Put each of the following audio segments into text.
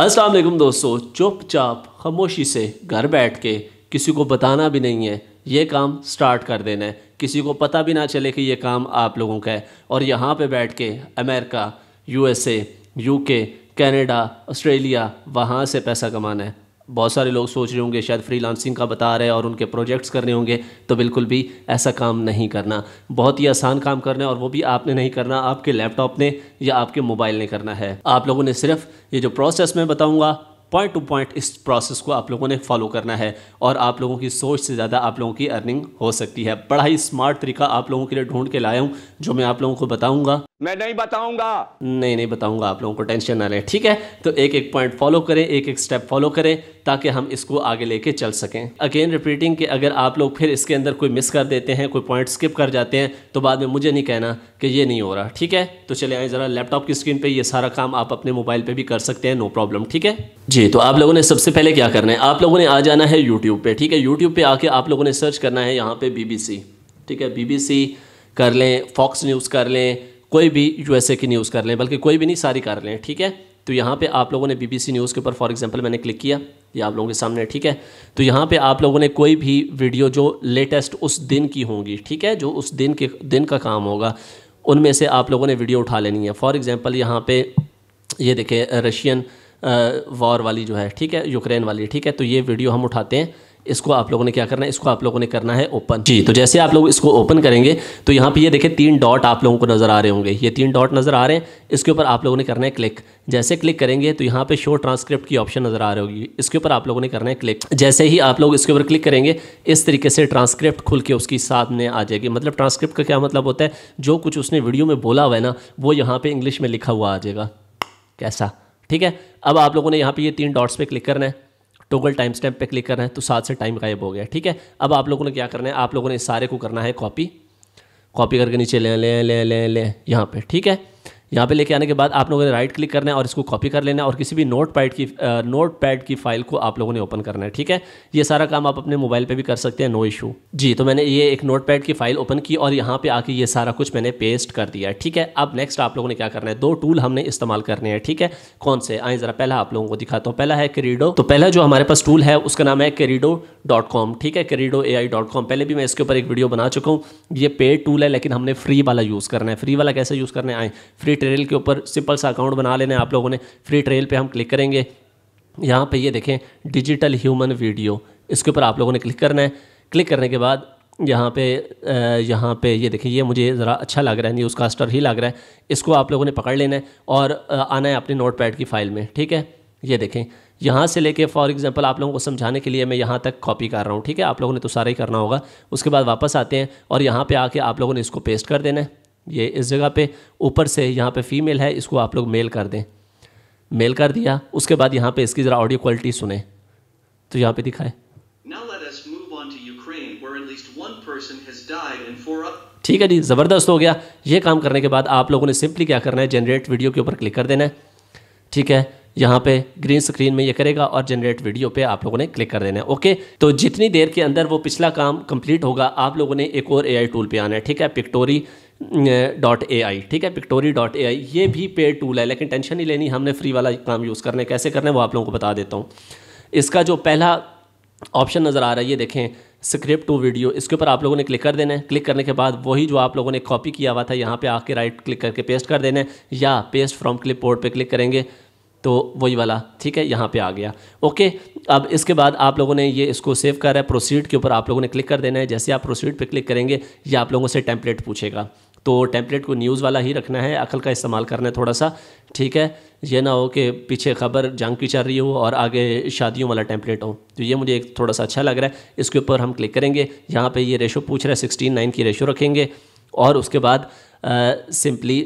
अस्सलाम वालेकुम दोस्तों चुपचाप खामोशी से घर बैठ के किसी को बताना भी नहीं है ये काम स्टार्ट कर देना है किसी को पता भी ना चले कि ये काम आप लोगों का है और यहाँ पे बैठ के America USA UK Canada Australia वहाँ से पैसा कमाना है बहुत सारे लोग सोच रहे होंगे शायद फ्रीलांसिंग का बता रहे हैं और उनके प्रोजेक्ट्स करने होंगे तो बिल्कुल भी ऐसा काम नहीं करना बहुत ही आसान काम करना है और वो भी आपने नहीं करना आपके लैपटॉप ने या आपके मोबाइल ने करना है आप लोगों ने सिर्फ ये जो प्रोसेस मैं बताऊँगा पॉइंट टू पॉइंट इस प्रोसेस को आप लोगों ने फॉलो करना है और आप लोगों की सोच से ज़्यादा आप लोगों की अर्निंग हो सकती है बड़ा ही स्मार्ट तरीका आप लोगों के लिए ढूंढ के लाया हूँ जो मैं आप लोगों को बताऊंगा मैं नहीं बताऊंगा नहीं नहीं बताऊंगा आप लोगों को टेंशन ना लें ठीक है तो एक एक पॉइंट फॉलो करें एक एक स्टेप फॉलो करें ताकि हम इसको आगे लेके चल सकें अगेन रिपीटिंग कि अगर आप लोग फिर इसके अंदर कोई मिस कर देते हैं कोई पॉइंट स्किप कर जाते हैं तो बाद में मुझे नहीं कहना कि ये नहीं हो रहा ठीक है तो चले आए ज़रा लैपटॉप की स्क्रीन पर यह सारा काम आप अपने मोबाइल पर भी कर सकते हैं नो प्रॉब्लम ठीक है जी तो आप लोगों ने सबसे पहले क्या करना है आप लोगों ने आ जाना है यूट्यूब पर ठीक है यूट्यूब पर आके आप लोगों ने सर्च करना है यहाँ पर बी ठीक है बी कर लें फॉक्स न्यूज़ कर लें कोई भी यूएसए की न्यूज़ कर लें बल्कि कोई भी नहीं सारी कर लें ठीक है तो यहाँ पे आप लोगों ने बीबीसी न्यूज़ के ऊपर फॉर एग्जांपल मैंने क्लिक किया ये आप लोगों के सामने ठीक है तो यहाँ पे आप लोगों ने कोई भी वीडियो जो लेटेस्ट उस दिन की होंगी ठीक है जो उस दिन के दिन का काम होगा उनमें से आप लोगों ने वीडियो उठा लेनी है फॉर एग्ज़ाम्पल यहाँ पर ये देखें रशियन वॉर वाली जो है ठीक है यूक्रेन वाली ठीक है तो ये वीडियो हम उठाते हैं इसको आप लोगों ने क्या करना है इसको आप लोगों ने करना है ओपन जी तो जैसे आप लोग इसको ओपन करेंगे तो यहाँ पे ये देखिए तीन डॉट आप लोगों को नज़र आ रहे होंगे ये तीन डॉट नज़र आ रहे हैं इसके ऊपर आप लोगों ने करना है क्लिक जैसे क्लिक करेंगे तो यहाँ पे शो ट्रांसक्रिप्ट की ऑप्शन नज़र आ रही होगी इसके ऊपर आप लोगों ने करना है क्लिक जैसे ही आप लोग इसके ऊपर क्लिक करेंगे इस तरीके से ट्रांसक्रिप्ट खुल के उसकी सामने आ जाएगी मतलब ट्रांसक्रिप्ट का क्या मतलब होता है जो कुछ उसने वीडियो में बोला हुआ है ना वो यहाँ पर इंग्लिश में लिखा हुआ आ जाएगा कैसा ठीक है अब आप लोगों ने यहाँ पर ये तीन डॉट्स पर क्लिक करना है टोगल टाइम स्टैम्प पे क्लिक करना है तो सात से टाइम गायब हो गया ठीक है अब आप लोगों ने क्या करना है आप लोगों ने इस सारे को करना है कॉपी कॉपी करके नीचे ले लें ले लें लें यहाँ पे ठीक है यहाँ पे लेके आने के बाद आप लोगों ने राइट क्लिक करना है और इसको कॉपी कर लेना है और किसी भी नोट पैड की नोट पैड की फाइल को आप लोगों ने ओपन करना है ठीक है ये सारा काम आप अपने मोबाइल पे भी कर सकते हैं नो इशू जी तो मैंने ये एक नोट पैड की फाइल ओपन की और यहाँ पे आके ये सारा कुछ मैंने पेस्ट कर दिया ठीक है अब नेक्स्ट आप लोगों ने क्या करना है दो टूल हमने इस्तेमाल करने हैं ठीक है कौन से आए ज़रा पहला आप लोगों को दिखाता हूँ पहला है करीडो तो पहला जो हमारे पास टूल है उसका नाम है करीडो डॉट कॉम ठीक है करीडो ए आई डॉट कॉम पहले भी मैं इसके ऊपर एक वीडियो बना चुका हूँ ये पेड टूल है लेकिन हमने फ्री वाला यूज़ करना है फ्री वाला कैसे यूज़ करना है आए फ्री ट्रेल के ऊपर सिंपल सा अकाउंट बना लेना है आप लोगों ने फ्री ट्रेल पे हम क्लिक करेंगे यहाँ पे ये देखें डिजिटल ह्यूमन वीडियो इसके ऊपर आप लोगों ने क्लिक करना है क्लिक करने के बाद यहाँ पे यहाँ पे ये देखिए ये मुझे ज़रा अच्छा लग रहा है न्यूज़ कास्टर ही लग रहा है इसको आप लोगों ने पकड़ लेना है और आना है अपने नोट पैड की फ़ाइल में ठीक है ये देखें यहाँ से लेके फॉर एग्जांपल आप लोगों को समझाने के लिए मैं यहाँ तक कॉपी कर रहा हूँ ठीक है आप लोगों ने तो सारा ही करना होगा उसके बाद वापस आते हैं और यहाँ पे आके आप लोगों ने इसको पेस्ट कर देना है ये इस जगह पे ऊपर से यहाँ पे फीमेल है इसको आप लोग मेल कर दें मेल कर दिया उसके बाद यहाँ पे इसकी ज़रा ऑडियो क्वालिटी सुने तो यहाँ पे दिखाए ठीक है जी ज़बरदस्त हो गया ये काम करने के बाद आप लोगों ने सिंपली क्या करना है जनरेट वीडियो के ऊपर क्लिक कर देना है ठीक है यहाँ पे ग्रीन स्क्रीन में ये करेगा और जनरेट वीडियो पे आप लोगों ने क्लिक कर देना है ओके तो जितनी देर के अंदर वो पिछला काम कंप्लीट होगा आप लोगों ने एक और एआई टूल पे आना है ठीक है पिक्टोरी डॉट ए आई ठीक है पिक्टोरी डॉट ए आई ये भी पेड टूल है लेकिन टेंशन नहीं लेनी हमने फ्री वाला काम यूज़ करना है कैसे करना है वो आप लोगों को बता देता हूँ इसका जो पहला ऑप्शन नज़र आ रहा है ये देखें स्क्रिप्ट टू वीडियो इसके ऊपर आप लोगों ने क्लिक कर देना है क्लिक करने के बाद वही जो आप लोगों ने कॉपी किया हुआ था यहाँ पे आके राइट क्लिक करके पेस्ट कर देना है या पेस्ट फ्रॉम क्लिप बोर्ड पर क्लिक करेंगे तो वही वाला ठीक है यहाँ पे आ गया ओके अब इसके बाद आप लोगों ने ये इसको सेव करा है प्रोसीड के ऊपर आप लोगों ने क्लिक कर देना है जैसे आप प्रोसीड पे क्लिक करेंगे ये आप लोगों से टेम्पलेट पूछेगा तो टेम्पलेट को न्यूज़ वाला ही रखना है अकल का इस्तेमाल करना है थोड़ा सा ठीक है ये ना हो कि पीछे खबर जंग की चल रही हो और आगे शादियों वाला टेम्पलेट हो तो ये मुझे एक थोड़ा सा अच्छा लग रहा है इसके ऊपर हम क्लिक करेंगे यहाँ पे ये रेशो पूछ रहा है सिक्सटीन नाइन की रेशो रखेंगे और उसके बाद सिंपली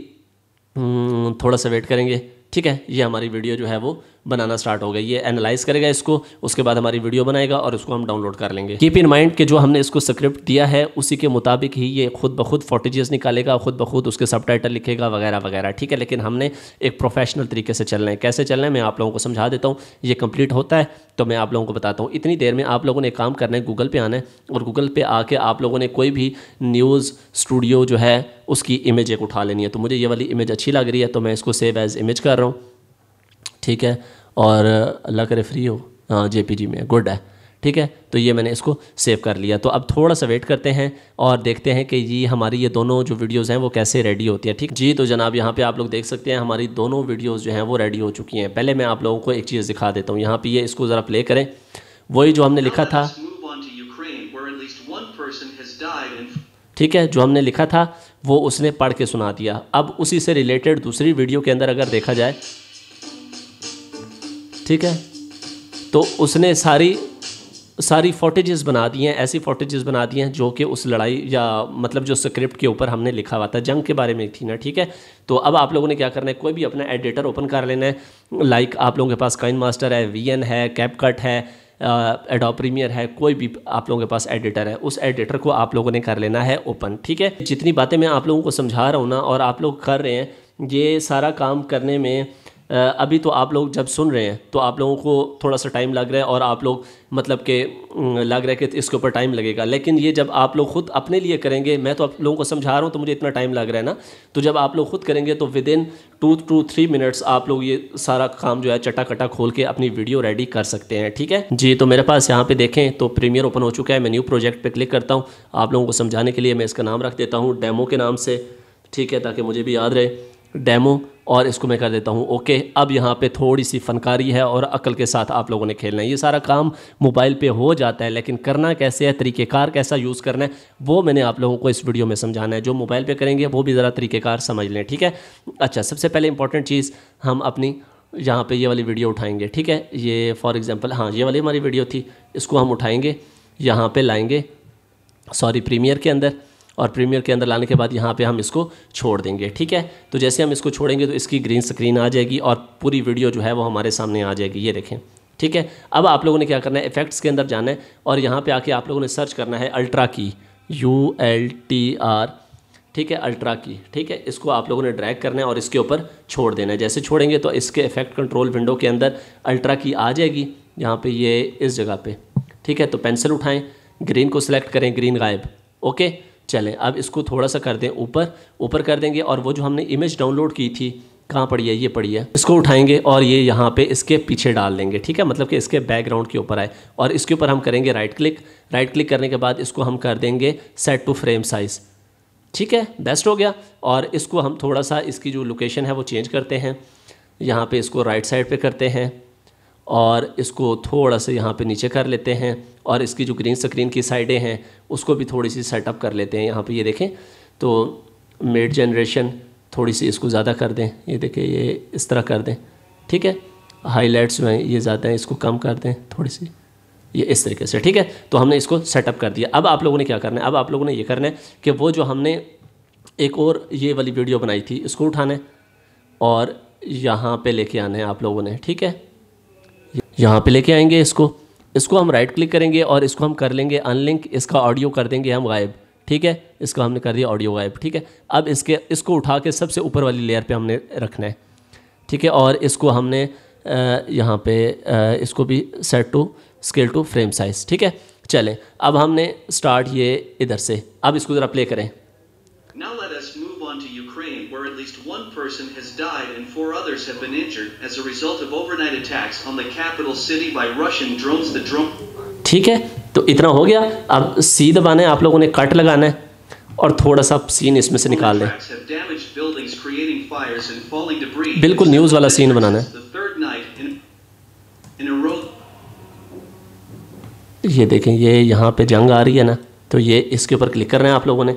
हम्म, थोड़ा सा वेट करेंगे ठीक है ये हमारी वीडियो जो है वो बनाना स्टार्ट हो गया ये एनालाइज करेगा इसको उसके बाद हमारी वीडियो बनाएगा और उसको हम डाउनलोड कर लेंगे कीप इन माइंड कि जो हमने इसको स्क्रिप्ट दिया है उसी के मुताबिक ही ये खुद ब खुद फोटेजेस निकालेगा खुद ब खुद उसके सब लिखेगा वगैरह वगैरह ठीक है लेकिन हमने एक प्रोफेशनल तरीके से चलना है कैसे चलना है मैं आप लोगों को समझा देता हूँ ये कंप्लीट होता है तो मैं आप लोगों को बताता हूँ इतनी देर में आप लोगों ने काम करना है गूगल पे आना है और गूगल पे आके आप लोगों ने कोई भी न्यूज़ स्टूडियो जो है उसकी इमेज एक उठा लेनी है तो मुझे ये वाली इमेज अच्छी लग रही है तो मैं इसको सेव एज़ इमेज कर रहा हूँ ठीक है और अल्लाह करे फ्री हो जे में गुड है ठीक है तो ये मैंने इसको सेव कर लिया तो अब थोड़ा सा वेट करते हैं और देखते हैं कि ये हमारी ये दोनों जो वीडियोस हैं वो कैसे रेडी होती है ठीक जी तो जनाब यहाँ पे आप लोग देख सकते हैं हमारी दोनों वीडियोस जो हैं वो रेडी हो चुकी हैं पहले मैं आप लोगों को एक चीज़ दिखा देता हूँ यहाँ पर ये इसको ज़रा प्ले करें वही जो हमने लिखा था ठीक है जो हमने लिखा था वो उसने पढ़ के सुना दिया अब उसी से रिलेटेड दूसरी वीडियो के अंदर अगर देखा जाए ठीक है तो उसने सारी सारी फोटेजेस बना दी हैं ऐसी फोटेजेस बना दी हैं जो कि उस लड़ाई या मतलब जो स्क्रिप्ट के ऊपर हमने लिखा हुआ था जंग के बारे में थी ना ठीक है तो अब आप लोगों ने क्या करना है कोई भी अपना एडिटर ओपन कर लेना है लाइक आप लोगों के पास काइन मास्टर है वी है कैप कट है एडॉप प्रीमियर है कोई भी आप लोगों के पास एडिटर है उस एडिटर को आप लोगों ने कर लेना है ओपन ठीक है जितनी बातें मैं आप लोगों को समझा रहा हूँ ना और आप लोग कर रहे हैं ये सारा काम करने में अभी तो आप लोग जब सुन रहे हैं तो आप लोगों को थोड़ा सा टाइम लग रहा है और आप लोग मतलब के लग रहा है कि इसके ऊपर टाइम लगेगा लेकिन ये जब आप लोग खुद अपने लिए करेंगे मैं तो आप लोगों को समझा रहा हूँ तो मुझे इतना टाइम लग रहा है ना तो जब आप लोग खुद करेंगे तो within two two three minutes आप लोग ये सारा काम जो है चटा कटा खोल के अपनी वीडियो रेडी कर सकते हैं ठीक है जी तो मेरे पास यहाँ पे देखें तो प्रीमियर ओपन हो चुका है मैं न्यू प्रोजेक्ट पर क्लिक करता हूँ आप लोगों को समझाने के लिए मैं इसका नाम रख देता हूँ डैमो के नाम से ठीक है ताकि मुझे भी याद रहे डैमो और इसको मैं कर देता हूँ ओके अब यहाँ पे थोड़ी सी फनकारी है और अकल के साथ आप लोगों ने खेलना है ये सारा काम मोबाइल पे हो जाता है लेकिन करना कैसे है तरीक़ेकार कैसा यूज़ करना है वो मैंने आप लोगों को इस वीडियो में समझाना है जो मोबाइल पे करेंगे वो भी ज़रा तरीक़ेकार समझ लें ठीक है अच्छा सबसे पहले इंपॉर्टेंट चीज़ हम अपनी यहाँ पर ये वाली वीडियो उठाएँगे ठीक है ये फॉर एग्ज़ाम्पल हाँ ये वाली हमारी वीडियो थी इसको हम उठाएँगे यहाँ पर लाएँगे सॉरी प्रीमियर के अंदर और प्रीमियर के अंदर लाने के बाद यहाँ पे हम इसको छोड़ देंगे ठीक है तो जैसे हम इसको छोड़ेंगे तो इसकी ग्रीन स्क्रीन आ जाएगी और पूरी वीडियो जो है वो हमारे सामने आ जाएगी ये देखें ठीक है अब आप लोगों ने क्या करना है इफेक्ट्स के अंदर जाना है और यहाँ पर आके आप लोगों ने सर्च करना है अल्ट्रा की यू एल टी आर ठीक है अल्ट्रा की ठीक है इसको आप लोगों ने ड्रैग करना है और इसके ऊपर छोड़ देना है जैसे छोड़ेंगे तो इसके इफेक्ट कंट्रोल विंडो के अंदर अल्ट्रा की आ जाएगी यहाँ पे ये इस जगह पे ठीक है तो पेंसिल उठाएं ग्रीन को सिलेक्ट करें ग्रीन गायब ओके चलें अब इसको थोड़ा सा कर दें ऊपर ऊपर कर देंगे और वो जो हमने इमेज डाउनलोड की थी कहाँ पड़ी है ये पड़ी है इसको उठाएंगे और ये यहाँ पे इसके पीछे डाल देंगे ठीक है मतलब कि इसके बैकग्राउंड के ऊपर आए और इसके ऊपर हम करेंगे राइट क्लिक राइट क्लिक करने के बाद इसको हम कर देंगे सेट टू फ्रेम साइज़ ठीक है बेस्ट हो गया और इसको हम थोड़ा सा इसकी जो लोकेशन है वो चेंज करते हैं यहाँ पर इसको राइट साइड पर करते हैं और इसको थोड़ा सा यहाँ पे नीचे कर लेते हैं और इसकी जो ग्रीन स्क्रीन की साइडें हैं उसको भी थोड़ी सी सेटअप कर लेते हैं यहाँ पे ये यह देखें तो मिड जनरेशन थोड़ी सी इसको ज़्यादा कर दें ये देखें ये इस तरह कर दें ठीक है हाईलाइट्स जो हैं ये ज़्यादा हैं इसको कम कर दें थोड़ी सी ये इस तरीके से ठीक है तो हमने इसको सेटअप कर दिया अब आप लोगों ने क्या करना है अब आप लोगों ने ये करना है कि वो जो हमने एक और ये वाली वीडियो बनाई थी इसको उठाना है और यहाँ पे लेके आना है आप लोगों ने ठीक है यहाँ पे लेके आएंगे इसको इसको हम राइट क्लिक करेंगे और इसको हम कर लेंगे अनलिंक इसका ऑडियो कर देंगे हम गायब ठीक है इसका हमने कर दिया ऑडियो गायब ठीक है अब इसके इसको उठा के सबसे ऊपर वाली लेयर पे हमने रखना है ठीक है और इसको हमने यहाँ पे इसको भी set to scale to frame size ठीक है चलें अब हमने स्टार्ट ये इधर से अब इसको ज़रा प्ले करें least one person has died and four others have been injured as a result of overnight attacks on the capital city by Russian drones. The drone. ठीक है तो इतना हो गया अब सी दबाना है आप लोगों ने कट लगाना है और थोड़ा सा सीन इसमें से निकाल दें बिल्कुल न्यूज़ वाला सीन बनाना है ये देखें ये यहाँ पे जंग आ रही है ना तो ये इसके ऊपर क्लिक करना है आप लोगों ने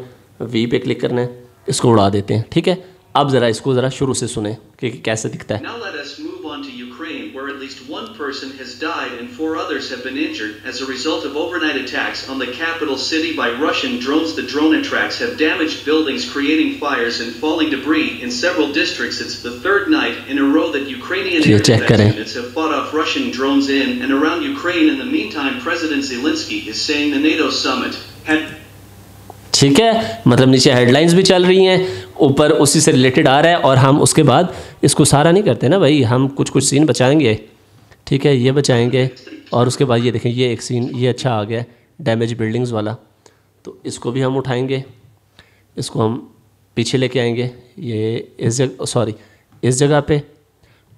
वी पे क्लिक करना है इसको उड़ा देते हैं ठीक है अब जरा इसको जरा शुरू से सुने कि कैसे दिखता है Now let us move on to Ukraine where at least one person has died and four others have been injured as a result of overnight attacks on the capital city by Russian drones the drone attacks have damaged buildings creating fires and falling debris in several districts it's the third night in a row that Ukrainian air defense units have fought off Russian drones in and around Ukraine in the meantime President Zelensky is saying the NATO summit had ठीक है मतलब नीचे headlines भी चल रही हैं ऊपर उसी से रिलेटेड आ रहा है और हम उसके बाद इसको सारा नहीं करते ना भाई हम कुछ कुछ सीन बचाएंगे ठीक है ये बचाएंगे और उसके बाद ये देखें ये एक सीन ये अच्छा आ गया डैमेज बिल्डिंग्स वाला तो इसको भी हम उठाएंगे इसको हम पीछे लेके आएंगे ये इस जगह सॉरी इस जगह पे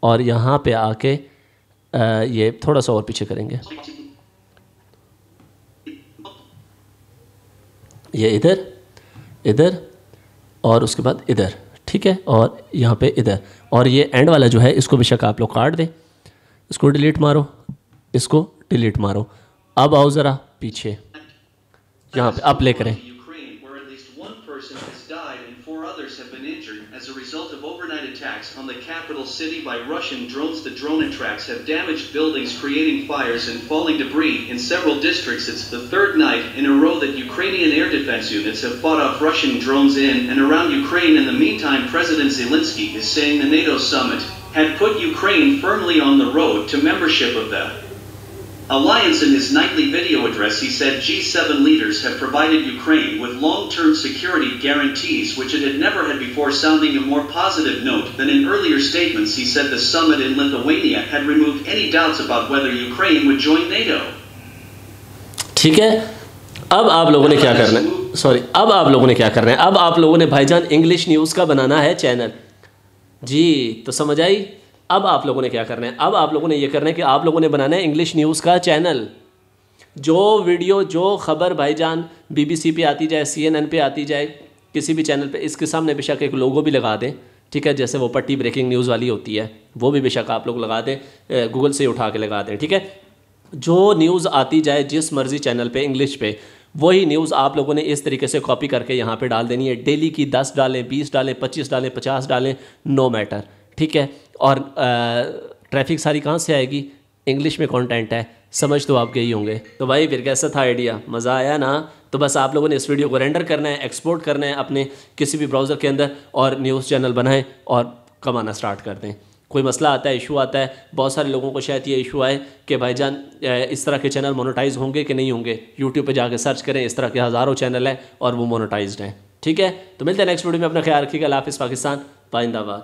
और यहाँ पे आके ये थोड़ा सा और पीछे करेंगे ये इधर इधर और उसके बाद इधर ठीक है और यहाँ पे इधर और ये एंड वाला जो है इसको बेशक आप लोग काट दें इसको डिलीट मारो इसको डिलीट मारो अब आओ ज़रा पीछे यहाँ पे आप ले करें attacks on the capital city by Russian drones. The drone attacks have damaged buildings, creating fires and falling debris in several districts. It's the third night in a row that Ukrainian air defense units have fought off Russian drones in and around Ukraine. In the meantime, President Zelensky is saying the NATO summit had put Ukraine firmly on the road to membership of the Alliance in his nightly video address he said G7 leaders have provided Ukraine with long-term security guarantees which it had never had before sounding a more positive note than in earlier statements he said the summit in Lithuania had removed any doubts about whether Ukraine would join NATO. ठीक है अब आप लोगों ने क्या करना है sorry अब आप लोगों ने क्या करना है अब आप लोगों ने भाईजान इंग्लिश न्यूज़ का बनाना है चैनल जी तो समझ आई अब आप लोगों ने क्या करना है अब आप लोगों ने ये करना है कि आप लोगों ने बनाना है इंग्लिश न्यूज़ का चैनल जो वीडियो जो खबर भाईजान बीबीसी पे आती जाए सीएनएन पे आती जाए किसी भी चैनल पे इसके सामने बेशक एक लोगो भी लगा दें ठीक है जैसे वो पट्टी ब्रेकिंग न्यूज़ वाली होती है वो भी बेशक आप लोग लगा दें गूगल से उठा के लगा दें ठीक है जो न्यूज़ आती जाए जिस मर्ज़ी चैनल पर इंग्लिश पे वही न्यूज़ आप लोगों ने इस तरीके से कॉपी करके यहाँ पर डाल देनी है डेली की दस डालें बीस डालें पच्चीस डालें पचास डालें नो मैटर ठीक है और ट्रैफिक सारी कहाँ से आएगी इंग्लिश में कंटेंट है समझ तो आप गई होंगे तो भाई फिर कैसा था आइडिया मज़ा आया ना तो बस आप लोगों ने इस वीडियो को रेंडर करना है एक्सपोर्ट करना है अपने किसी भी ब्राउज़र के अंदर और न्यूज़ चैनल बनाएं और कमाना स्टार्ट कर दें कोई मसला आता है इशू आता है बहुत सारे लोगों को शायद ये इशू आए कि भाई जान इस तरह के चैनल मोनोटाइज होंगे कि नहीं होंगे यूट्यूब पर जाकर सर्च करें इस तरह के हज़ारों चैनल हैं और वो मोनोटाइज हैं ठीक है तो मिलते हैं नेक्स्ट वीडियो में अपना ख्याल रखिएगा लाफिस पाकिस्तान पाइंदाबाद